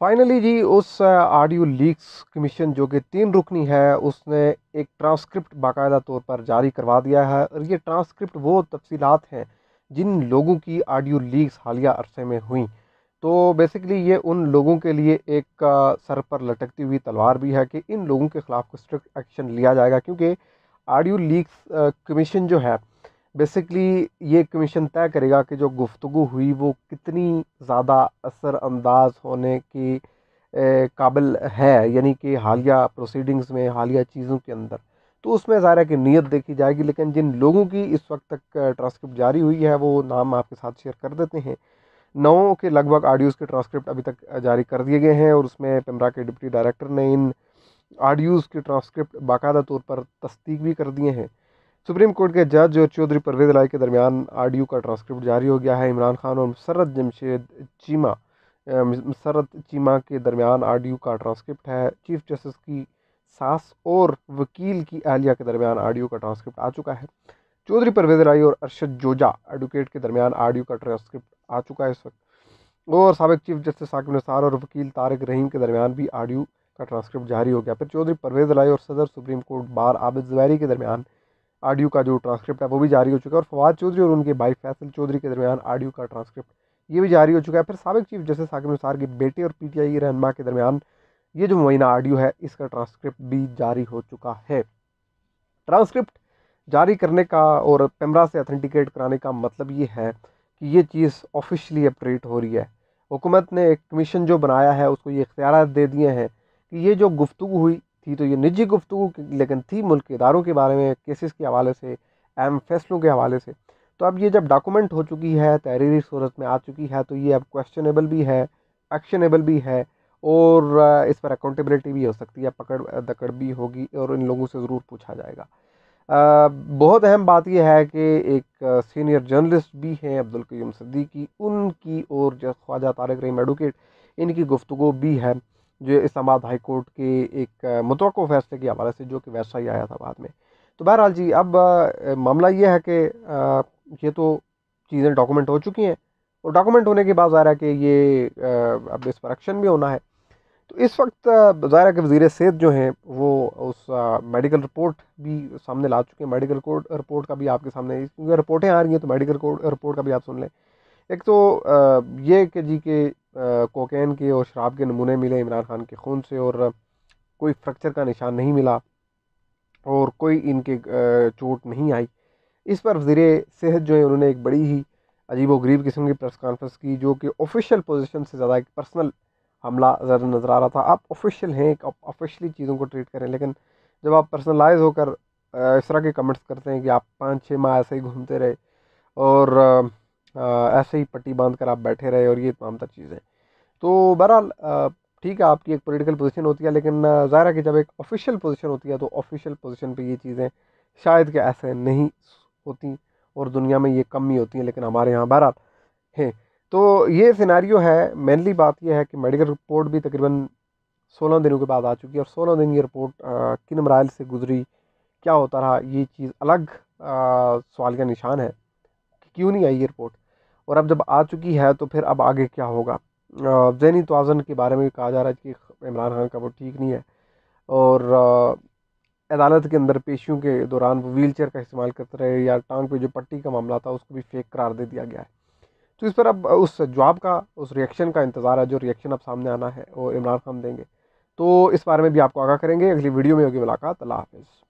finally जी उस audio leaks commission जो कि तीन रुकनी है उसने एक ट्रांसक्रिप्ट बाकायदा तौर पर जारी करवा दिया है और ये ट्रांसक्रिप्ट वो तफसीलात हैं जिन लोगों की ऑडियो लीक्स हालिया अरसे में हुई तो बेसिकली ये उन लोगों के लिए एक सर पर लटकती हुई तलवार भी है कि इन लोगों के ख़िलाफ़ स्ट्रिक्ट एक्शन लिया जाएगा क्योंकि आडियो लीक्स कमीशन जो है बेसिकली ये कमीशन तय करेगा कि जो गुफ्तु हुई वो कितनी ज़्यादा असरअंदाज होने की काबिल है यानी कि हालिया प्रोसीडिंग्स में हालिया चीज़ों के अंदर तो उसमें ज़ाहिर है कि नीयत देखी जाएगी लेकिन जिन लोगों की इस वक्त तक ट्रांसक्रिप्ट जारी हुई है वो नाम आपके साथ शेयर कर देते हैं नौ के लगभग आडियोज़ के ट्रांसक्रिप्ट अभी तक जारी कर दिए गए हैं और उसमें पेमरा के डिप्टी डायरेक्टर ने इन आडियोज़ के ट्रांसक्रिप्ट बाकायदा तौर पर तस्दीक भी कर दिए हैं सुप्रीम कोर्ट के जज और चौधरी परवेज राय के दरमियान आडियो का ट्रांसक्रिप्ट जारी हो गया है इमरान खान और मुसरत जमशेद चीमा मुसरत चीमा के दरमियान आडियो का ट्रांसक्रिप्ट है चीफ जस्टिस की सास और वकील की अहलिया के दरमियान आडियो का ट्रांसक्रिप्ट आ चुका है चौधरी परवेज राय और अरशद जोजा एडवोकेट के दरमियान आडियो का ट्रांसक्रिप्ट आ चुका है इस वक्त और सबक चीफ जस्टिस साकिब निसार और वकील तारक रहीम के दरमियान भी आडियो का ट्रांसक्रिप्ट जारी हो गया फिर चौधरी परवेज राय और सदर supreme court bar Abid Zuberi के दरमियान आडियो का जो ट्रांसक्रिप्ट है वो भी जारी हो चुका है और फवाद चौधरी और उनके भाई फैसल चौधरी के दरमियान आडियो का ट्रांसक्रिप्ट ये भी जारी हो चुका है फिर सबक चीफ जस्टिस साकिब निसार के बेटे और पीटीआई के रहनमा के दरमियान ये जो मुबैना आडियो है इसका ट्रांसक्रिप्ट भी जारी हो चुका है ट्रांसक्रिप्ट जारी करने का और कैमरा से अथेंटिकेट कराने का मतलब ये है कि ये चीज़ ऑफिशली अपडेट हो रही है हुकूमत ने एक कमीशन जो बनाया है उसको ये इख्तियार दे दिए हैं कि ये जो गुफ्तु हुई थी तो ये निजी गुफ्तु लेकिन थी मुल्क के इदारों के बारे में केसेस के हवाले से अहम फैसलों के हवाले से तो अब ये जब डॉक्यूमेंट हो चुकी है तहरीरी सूरत में आ चुकी है तो ये अब क्वेश्चनेबल भी है एक्शनेबल भी है और इस पर अकाउंटेबिलिटी भी हो सकती है पकड़ दकड़ भी होगी और इन लोगों से ज़रूर पूछा जाएगा आ, बहुत अहम बात यह है कि एक सीनियर जर्नलिस्ट भी हैं अब्दुल कयूम सद्दीकी उनकी और ख्वाजा तारक रहीम एडवोकेट इनकी गुफ्तु भी है जो इस्लामाबाद हाई कोर्ट के एक मुतव फैसले के हवाले से जो कि वैसा ही आया था बाद में तो बहरहाल जी अब मामला ये है कि ये तो चीज़ें डॉक्यूमेंट हो चुकी हैं और डॉक्यूमेंट होने के बाद ज़ाहिर है कि ये अब इस पर एक्शन भी होना है तो इस वक्त ज़ाहिर है कि वज़ी सेहत जो हैं वो उस मेडिकल रिपोर्ट भी सामने ला चुके हैं मेडिकल कोर्ट रिपोर्ट का भी आपके सामने क्योंकि रिपोर्टें आ रही हैं तो मेडिकल कोर्ट रिपोर्ट का भी आप सुन लें एक तो ये कि जी के कोकेन के और शराब के नमूने मिले इमरान खान के खून से और कोई फ्रैक्चर का निशान नहीं मिला और कोई इनके चोट नहीं आई इस पर वजीर सेहत जो है उन्होंने एक बड़ी ही अजीब गरीब किस्म की प्रेस कॉन्फ्रेंस की जो कि ऑफिशियल पोजीशन से ज़्यादा एक पर्सनल हमला ज़्यादा नज़र आ रहा था आप ऑफिशियल हैं आप ऑफिशियली चीज़ों को ट्रीट करें लेकिन जब आप पर्सनलाइज होकर इस तरह के कमेंट्स करते हैं कि आप पाँच छः माह ऐसे ही घूमते रहे और ऐसे ही पट्टी बांध कर आप बैठे रहे और ये तमाम तर चीज़ें तो बहरहाल ठीक है आपकी एक पॉलिटिकल पोजीशन होती है लेकिन ज़ाहिर है कि जब एक ऑफिशियल पोजीशन होती है तो ऑफिशियल पोजीशन पे ये चीज़ें शायद कि ऐसे नहीं होती और दुनिया में ये कम ही होती हैं लेकिन हमारे यहाँ बहरहाल हैं तो ये सिनारियो है मेनली बात यह है कि मेडिकल रिपोर्ट भी तकरीबन सोलह दिनों के बाद आ चुकी है और सोलह दिन ये रिपोर्ट किन मराइल से गुजरी क्या होता रहा ये चीज़ अलग सवाल का निशान है कि क्यों नहीं आई ये रिपोर्ट और अब जब आ चुकी है तो फिर अब आगे क्या होगा जैनी तोज़न के बारे में भी कहा जा रहा है कि इमरान खान का वो ठीक नहीं है और अदालत के अंदर पेशियों के दौरान वो व्हील चेयर का इस्तेमाल करते रहे या टांग पे जो पट्टी का मामला था उसको भी फेक करार दे दिया गया है तो इस पर अब उस जवाब का उस रिएक्शन का इंतज़ार है जो रिएक्शन अब सामने आना है और इमरान खान देंगे तो इस बारे में भी आपको आगाह करेंगे अगली वीडियो में होगी मुलाकात अल्लाह हाफिज़